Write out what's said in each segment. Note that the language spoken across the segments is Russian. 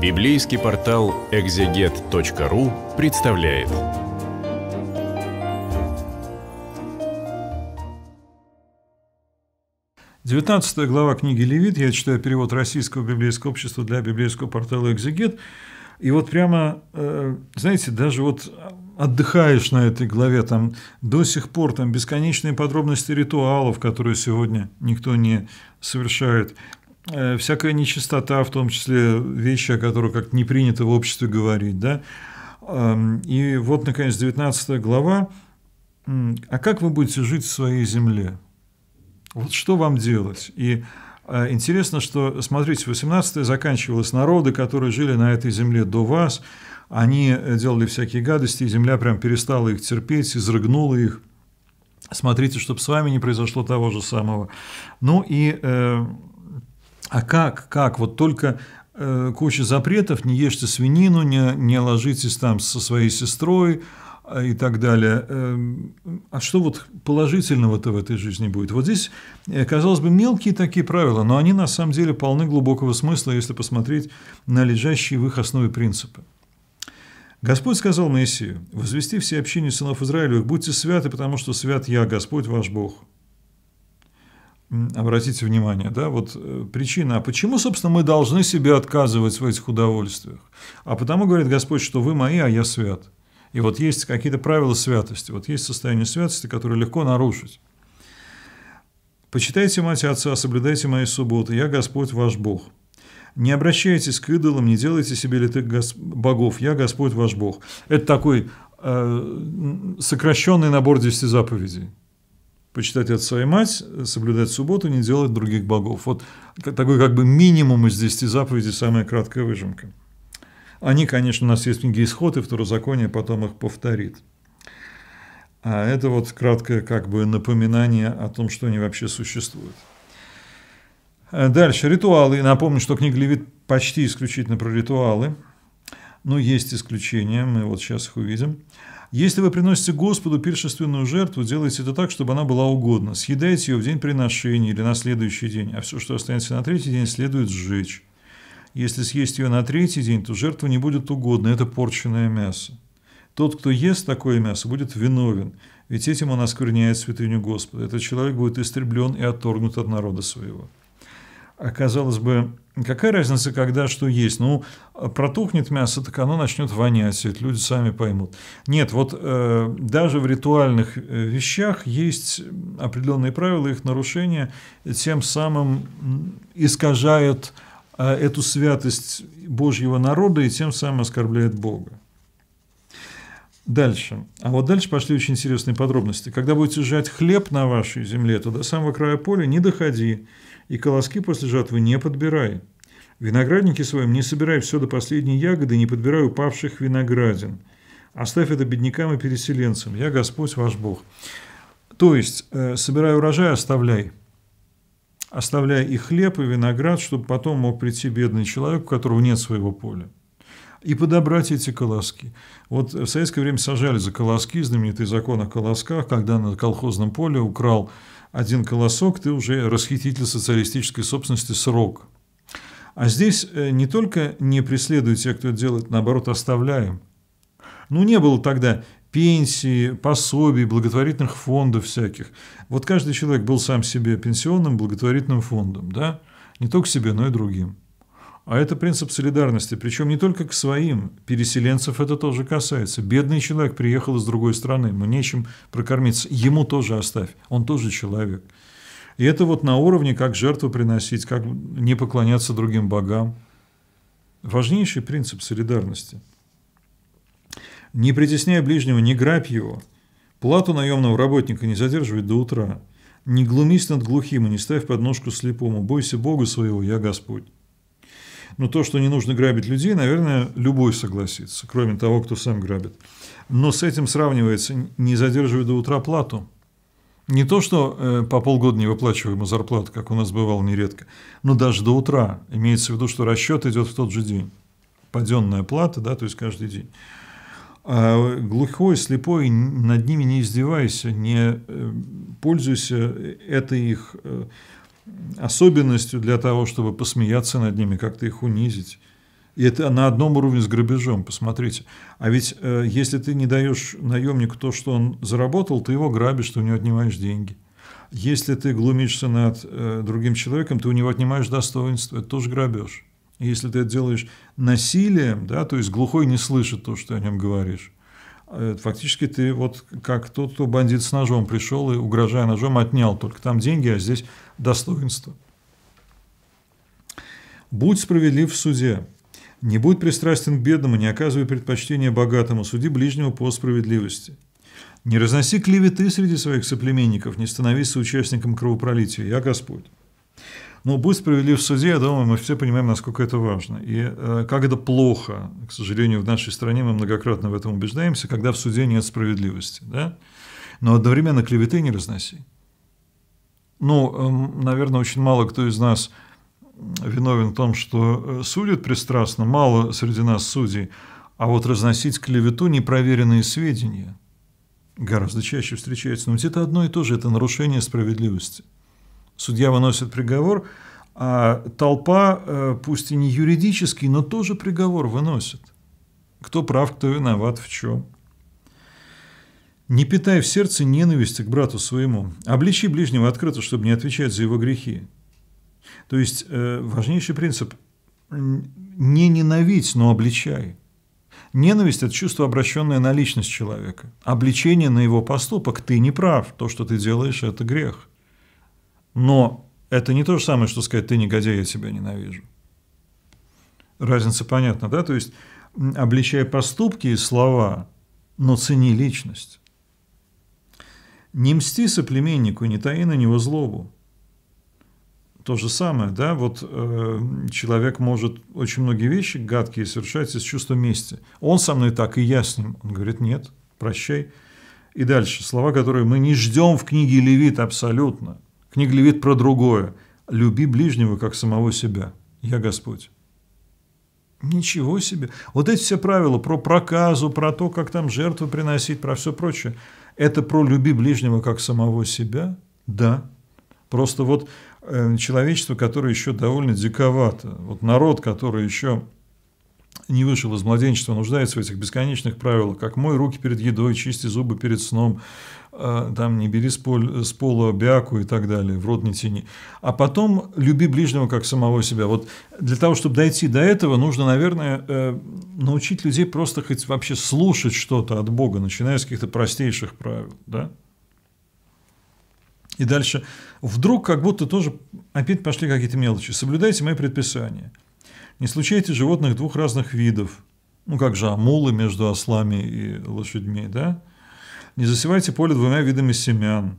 Библейский портал экзегет.ру представляет. Девятнадцатая глава книги Левит, я читаю перевод Российского библейского общества для библейского портала «Экзегет». И вот прямо, э, знаете, даже вот отдыхаешь на этой главе, там до сих пор там бесконечные подробности ритуалов, которые сегодня никто не совершает, Э, всякая нечистота, в том числе вещи, о которых как не принято в обществе говорить. Да? И вот, наконец, 19 глава. А как вы будете жить в своей земле? Вот что вам делать? И а, интересно, что, смотрите, 18 заканчивалось. Народы, которые жили на этой земле до вас, они э, делали всякие гадости, и земля прям перестала их терпеть, изрыгнула их. Смотрите, чтобы с вами не произошло того же самого. Ну и э, а как, как? Вот только э, куча запретов, не ешьте свинину, не, не ложитесь там со своей сестрой э, и так далее. Эм, а что вот положительного-то в этой жизни будет? Вот здесь, э, казалось бы, мелкие такие правила, но они на самом деле полны глубокого смысла, если посмотреть на лежащие в их основе принципы. Господь сказал Моисею, «Возвести все общине сынов Израилевых, будьте святы, потому что свят я, Господь ваш Бог» обратите внимание, да, вот э, причина, а почему, собственно, мы должны себе отказывать в этих удовольствиях? А потому, говорит Господь, что вы мои, а я свят. И вот есть какие-то правила святости, вот есть состояние святости, которое легко нарушить. «Почитайте мать и отца, соблюдайте мои субботы, я Господь ваш Бог». Не обращайтесь к идолам, не делайте себе литых богов, я Господь ваш Бог. Это такой э, сокращенный набор десяти заповедей почитать отца и мать, э, соблюдать субботу, не делать других богов. Вот такой как бы минимум из 10 заповедей, самая краткая выжимка. Они, конечно, у нас есть книги Исход, и Второзаконие потом их повторит. А это вот краткое как бы напоминание о том, что они вообще существуют. Э, дальше, ритуалы. Напомню, что книга Левит почти исключительно про ритуалы – но есть исключения, мы вот сейчас их увидим. Если вы приносите Господу пиршественную жертву, делайте это так, чтобы она была угодна. Съедайте ее в день приношения или на следующий день, а все, что останется на третий день, следует сжечь. Если съесть ее на третий день, то жертва не будет угодна, это порченное мясо. Тот, кто ест такое мясо, будет виновен, ведь этим он оскверняет святыню Господа. Этот человек будет истреблен и отторгнут от народа своего. А казалось бы, какая разница, когда что есть? Ну, протухнет мясо, так оно начнет вонять, это люди сами поймут. Нет, вот э, даже в ритуальных э, вещах есть определенные правила, их нарушение тем самым искажают э, эту святость Божьего народа и тем самым оскорбляет Бога. Дальше. А вот дальше пошли очень интересные подробности. Когда будете жать хлеб на вашей земле, то до самого края поля не доходи, и колоски после жатвы не подбирай. виноградники винограднике не собирай все до последней ягоды, не подбирай упавших виноградин. Оставь это беднякам и переселенцам. Я Господь ваш Бог. То есть, э, собирай урожай, оставляй. Оставляй и хлеб, и виноград, чтобы потом мог прийти бедный человек, у которого нет своего поля и подобрать эти колоски. Вот в советское время сажали за колоски, знаменитый закон о колосках, когда на колхозном поле украл один колосок, ты уже расхититель социалистической собственности срок. А здесь э, не только не преследуют тех, кто это делает, наоборот, оставляем. Ну, не было тогда пенсии, пособий, благотворительных фондов всяких. Вот каждый человек был сам себе пенсионным благотворительным фондом, да? Не только себе, но и другим. А это принцип солидарности, причем не только к своим, переселенцев это тоже касается. Бедный человек приехал из другой страны, ему нечем прокормиться, ему тоже оставь, он тоже человек. И это вот на уровне, как жертву приносить, как не поклоняться другим богам. Важнейший принцип солидарности. Не притесняй ближнего, не грабь его. Плату наемного работника не задерживай до утра. Не глумись над глухим и не ставь подножку слепому. Бойся Бога своего, я Господь. Но то, что не нужно грабить людей, наверное, любой согласится, кроме того, кто сам грабит. Но с этим сравнивается, не задерживая до утра плату. Не то, что э, по полгода не выплачиваемо зарплату, как у нас бывало нередко, но даже до утра. Имеется в виду, что расчет идет в тот же день. Паденная плата, да, то есть каждый день. А глухой, слепой, над ними не издевайся, не э, пользуйся э, этой их особенностью для того, чтобы посмеяться над ними, как-то их унизить. И это на одном уровне с грабежом, посмотрите. А ведь э, если ты не даешь наемнику то, что он заработал, ты его грабишь, ты у него отнимаешь деньги. Если ты глумишься над э, другим человеком, ты у него отнимаешь достоинство, это тоже грабеж. И если ты это делаешь насилием, да, то есть глухой не слышит то, что ты о нем говоришь, Э, фактически ты вот как тот, кто бандит с ножом пришел и, угрожая ножом, отнял только там деньги, а здесь достоинство. «Будь справедлив в суде. Не будь пристрастен к бедному, не оказывай предпочтения богатому, суди ближнего по справедливости. Не разноси клеветы среди своих соплеменников, не становись соучастником кровопролития. Я Господь». Но будь справедлив в суде, я думаю, мы все понимаем, насколько это важно. И э, как это плохо, к сожалению, в нашей стране мы многократно в этом убеждаемся, когда в суде нет справедливости. Да? Но одновременно клеветы не разноси. Ну, э, наверное, очень мало кто из нас виновен в том, что э, судят пристрастно, мало среди нас судей, а вот разносить клевету непроверенные сведения гораздо чаще встречается. Но ведь это одно и то же, это нарушение справедливости судья выносит приговор, а толпа, э, пусть и не юридический, но тоже приговор выносит. Кто прав, кто виноват, в чем. Не питай в сердце ненависти к брату своему. Обличи ближнего открыто, чтобы не отвечать за его грехи. То есть э, важнейший принцип – не ненавидь, но обличай. Ненависть – это чувство, обращенное на личность человека. Обличение на его поступок – ты не прав, то, что ты делаешь – это грех. Но это не то же самое, что сказать «ты негодяй, я тебя ненавижу». Разница понятна, да? То есть, обличая поступки и слова, но цени личность. Не мсти соплеменнику, не таи на него злобу. То же самое, да, вот э, человек может очень многие вещи гадкие совершать из чувства мести. Он со мной так, и я с ним. Он говорит, нет, прощай. И дальше, слова, которые мы не ждем в книге Левит абсолютно – Книга Левит про другое. «Люби ближнего, как самого себя. Я Господь». Ничего себе. Вот эти все правила про проказу, про то, как там жертву приносить, про все прочее. Это про «люби ближнего, как самого себя»? Да. Просто вот э, человечество, которое еще довольно диковато, вот народ, который еще не вышел из младенчества, нуждается в этих бесконечных правилах, как мой руки перед едой, чисти зубы перед сном, э, там не бери с, пола бяку и так далее, в рот не тяни. А потом люби ближнего как самого себя. Вот для того, чтобы дойти до этого, нужно, наверное, э, научить людей просто хоть вообще слушать что-то от Бога, начиная с каких-то простейших правил, да? И дальше вдруг как будто тоже опять пошли какие-то мелочи. Соблюдайте мои предписания – не случайте животных двух разных видов. Ну как же, амулы между ослами и лошадьми, да? Не засевайте поле двумя видами семян.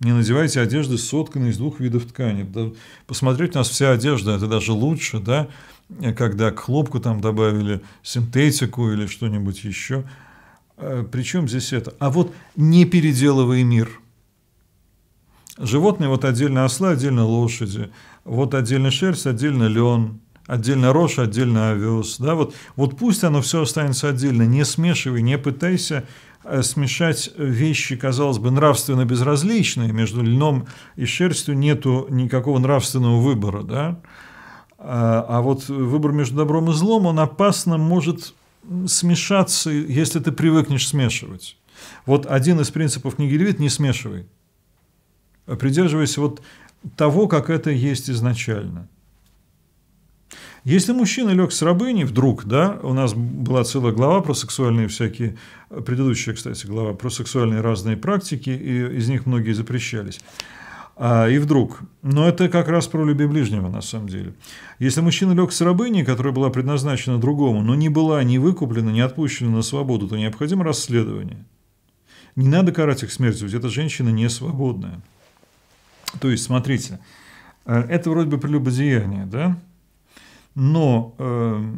Не надевайте одежды, сотканные из двух видов ткани. Да, посмотреть у нас вся одежда, это даже лучше, да? Когда к хлопку там добавили синтетику или что-нибудь еще. Э, Причем здесь это? А вот не переделывай мир. Животные, вот отдельно осла, отдельно лошади, вот отдельно шерсть, отдельно лен, отдельно рожь, отдельно овес. Да? Вот, вот пусть оно все останется отдельно, не смешивай, не пытайся э, смешать вещи, казалось бы, нравственно безразличные. Между льном и шерстью нету никакого нравственного выбора. Да? А, а вот выбор между добром и злом, он опасно может смешаться, если ты привыкнешь смешивать. Вот один из принципов книги Левит – не смешивай. Придерживайся вот того, как это есть изначально. Если мужчина лег с рабыней вдруг, да, у нас была целая глава про сексуальные всякие, предыдущая, кстати, глава про сексуальные разные практики, и из них многие запрещались. А, и вдруг. Но это как раз про любви ближнего, на самом деле. Если мужчина лег с рабыней, которая была предназначена другому, но не была ни выкуплена, ни отпущена на свободу, то необходимо расследование. Не надо карать их смертью, ведь эта женщина не свободная. То есть, смотрите, э, это вроде бы прелюбодеяние, да? Но э,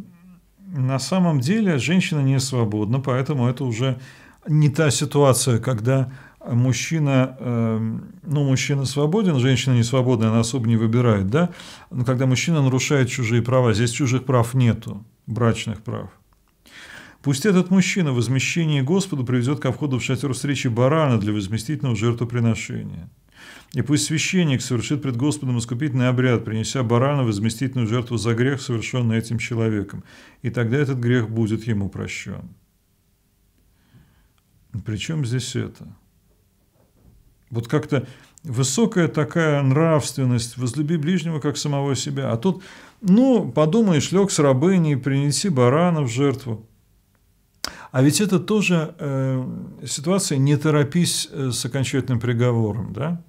на самом деле женщина не свободна, поэтому это уже не та ситуация, когда мужчина, э, ну, мужчина свободен, женщина не свободна, она особо не выбирает, да, но когда мужчина нарушает чужие права, здесь чужих прав нету, брачных прав. Пусть этот мужчина в возмещении Господу приведет ко входу в шатер встречи барана для возместительного жертвоприношения. И пусть священник совершит пред Господом искупительный обряд, принеся барана в изместительную жертву за грех, совершенный этим человеком, и тогда этот грех будет ему прощен. Причем здесь это? Вот как-то высокая такая нравственность, возлюби ближнего, как самого себя. А тут, ну, подумаешь, лег с рабыней, принеси барана в жертву. А ведь это тоже э, ситуация «не торопись э, с окончательным приговором», да?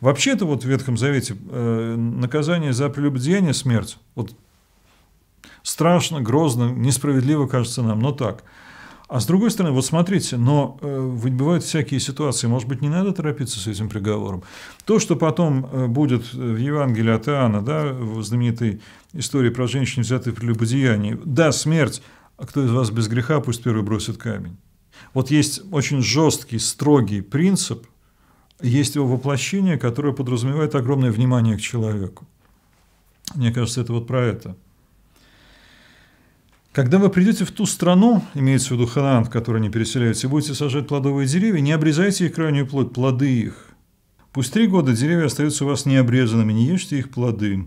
Вообще-то вот в Ветхом Завете э, наказание за прелюбодеяние – смерть. Вот страшно, грозно, несправедливо кажется нам, но так. А с другой стороны, вот смотрите, но э, ведь бывают всякие ситуации, может быть, не надо торопиться с этим приговором. То, что потом э, будет в Евангелии от Иоанна, да, в знаменитой истории про женщину, взятую при любодеянии, да, смерть, а кто из вас без греха, пусть первый бросит камень. Вот есть очень жесткий, строгий принцип, есть его воплощение, которое подразумевает огромное внимание к человеку. Мне кажется, это вот про это. Когда вы придете в ту страну, имеется в виду Ханаан, в которой они переселяются, и будете сажать плодовые деревья, не обрезайте их крайнюю плоть, плоды их. Пусть три года деревья остаются у вас необрезанными, не ешьте их плоды.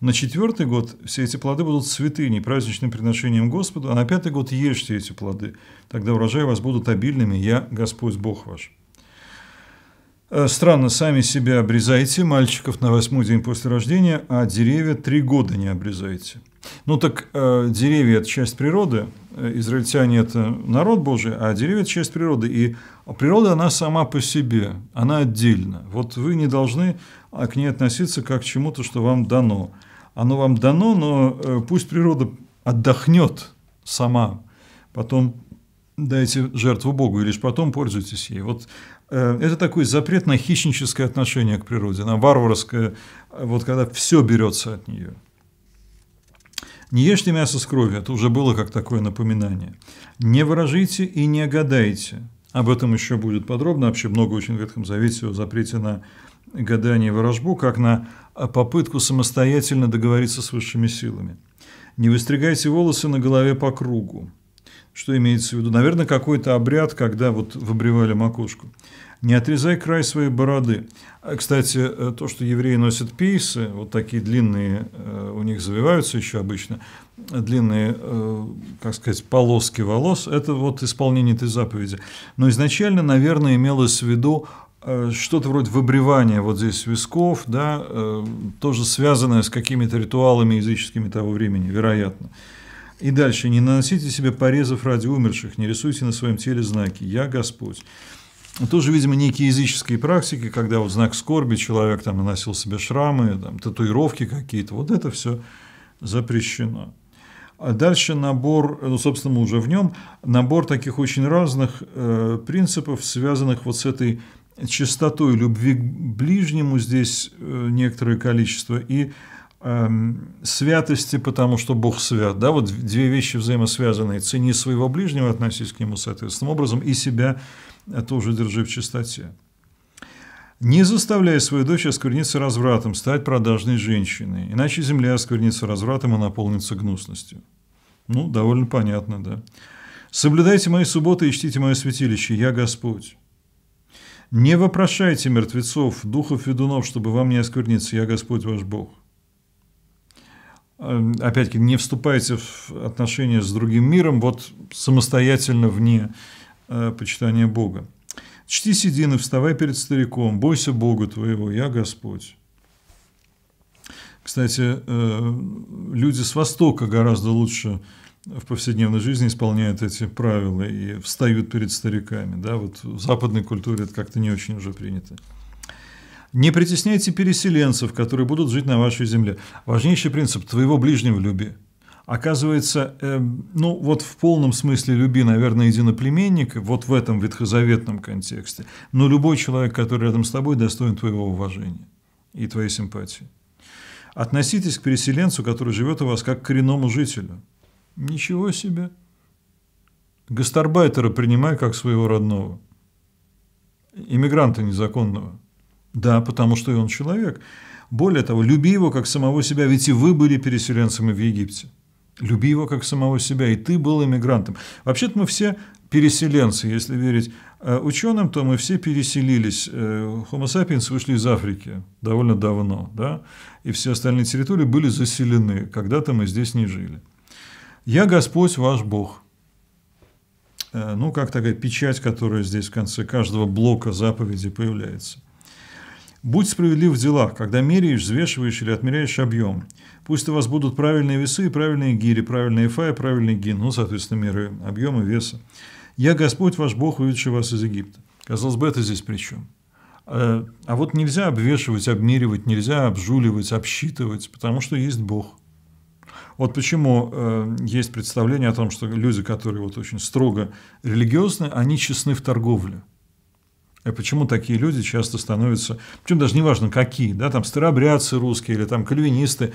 На четвертый год все эти плоды будут не праздничным приношением Господу, а на пятый год ешьте эти плоды. Тогда урожаи у вас будут обильными, я Господь Бог ваш. Э, странно, сами себя обрезаете, мальчиков на восьмой день после рождения, а деревья три года не обрезаете. Ну так э, деревья – это часть природы, э, израильтяне – это народ Божий, а деревья – это часть природы. И природа, она сама по себе, она отдельно. Вот вы не должны а, к ней относиться как к чему-то, что вам дано. Оно вам дано, но э, пусть природа отдохнет сама, потом дайте жертву Богу, и лишь потом пользуйтесь ей. Вот э, это такой запрет на хищническое отношение к природе, на варварское, вот когда все берется от нее. Не ешьте мясо с кровью, это уже было как такое напоминание. Не выражите и не гадайте. Об этом еще будет подробно, вообще много очень в Ветхом Завете о запрете на гадание и ворожбу, как на э, попытку самостоятельно договориться с высшими силами. Не выстригайте волосы на голове по кругу. Что имеется в виду? Наверное, какой-то обряд, когда вот выбривали макушку. «Не отрезай край своей бороды». А, кстати, э, то, что евреи носят пейсы, вот такие длинные, э, у них завиваются еще обычно, длинные, э, как сказать, полоски волос, это вот исполнение этой заповеди. Но изначально, наверное, имелось в виду что-то вроде выбривания вот здесь висков, да, тоже связанное с какими-то ритуалами языческими того времени, вероятно. И дальше. «Не наносите себе порезов ради умерших, не рисуйте на своем теле знаки. Я Господь». Тоже, видимо, некие языческие практики, когда вот знак скорби человек там наносил себе шрамы, там, татуировки какие-то. Вот это все запрещено. А дальше набор, ну, собственно, мы уже в нем, набор таких очень разных э, принципов, связанных вот с этой чистотой любви к ближнему, здесь э, некоторое количество, и Эм, святости, потому что Бог свят. Да, вот две вещи взаимосвязанные. Цени своего ближнего, относись к нему соответственным образом, и себя тоже держи в чистоте. Не заставляй свою дочь оскверниться развратом, стать продажной женщиной, иначе земля осквернится развратом и наполнится гнусностью. Ну, довольно понятно, да. Соблюдайте мои субботы и чтите мое святилище, я Господь. Не вопрошайте мертвецов, духов ведунов, чтобы вам не оскверниться, я Господь ваш Бог. Эм, опять-таки, не вступайте в отношения с другим миром, вот самостоятельно вне э, почитания Бога. «Чти седины, вставай перед стариком, бойся Бога твоего, я Господь». Кстати, э, люди с Востока гораздо лучше в повседневной жизни исполняют эти правила и встают перед стариками. Да? Вот в западной культуре это как-то не очень уже принято. Не притесняйте переселенцев, которые будут жить на вашей земле. Важнейший принцип – твоего ближнего люби. Оказывается, э, ну вот в полном смысле люби, наверное, единоплеменник, вот в этом ветхозаветном контексте, но любой человек, который рядом с тобой, достоин твоего уважения и твоей симпатии. Относитесь к переселенцу, который живет у вас, как к коренному жителю. Ничего себе. Гастарбайтера принимай как своего родного. Иммигранта незаконного. Да, потому что и он человек. Более того, люби его как самого себя, ведь и вы были переселенцами в Египте. Люби его как самого себя, и ты был иммигрантом. Вообще-то мы все переселенцы, если верить э, ученым, то мы все переселились. Э, Homo sapiens вышли из Африки довольно давно, да? и все остальные территории были заселены, когда-то мы здесь не жили. «Я Господь ваш Бог». Э, ну, как такая печать, которая здесь в конце каждого блока заповеди появляется – Будь справедлив в делах, когда меряешь, взвешиваешь или отмеряешь объем. Пусть у вас будут правильные весы и правильные гири, правильные фа и правильный гин, ну, соответственно, меры объема веса. Я Господь ваш Бог, выведший вас из Египта. Казалось бы, это здесь при чем? А, а вот нельзя обвешивать, обмеривать, нельзя обжуливать, обсчитывать, потому что есть Бог. Вот почему э, есть представление о том, что люди, которые вот очень строго религиозны, они честны в торговле. И а Почему такие люди часто становятся, причем даже неважно какие, да, там старобрядцы русские или там кальвинисты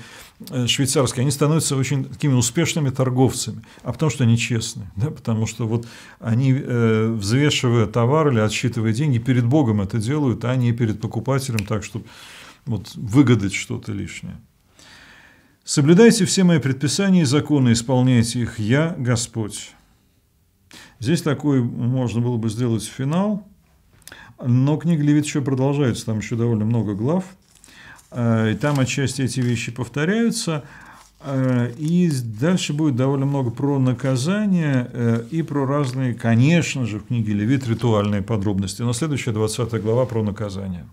э, швейцарские, они становятся очень такими успешными торговцами, а потому что они честны, да, потому что вот они, э, взвешивая товар или отсчитывая деньги, перед Богом это делают, а не перед покупателем так, чтобы вот выгадать что-то лишнее. «Соблюдайте все мои предписания и законы, исполняйте их, я Господь». Здесь такой можно было бы сделать финал – но книга Левит еще продолжается, там еще довольно много глав. Э, и там отчасти эти вещи повторяются. Э, и дальше будет довольно много про наказание э, и про разные, конечно же, в книге Левит ритуальные подробности. Но следующая 20 глава про наказание.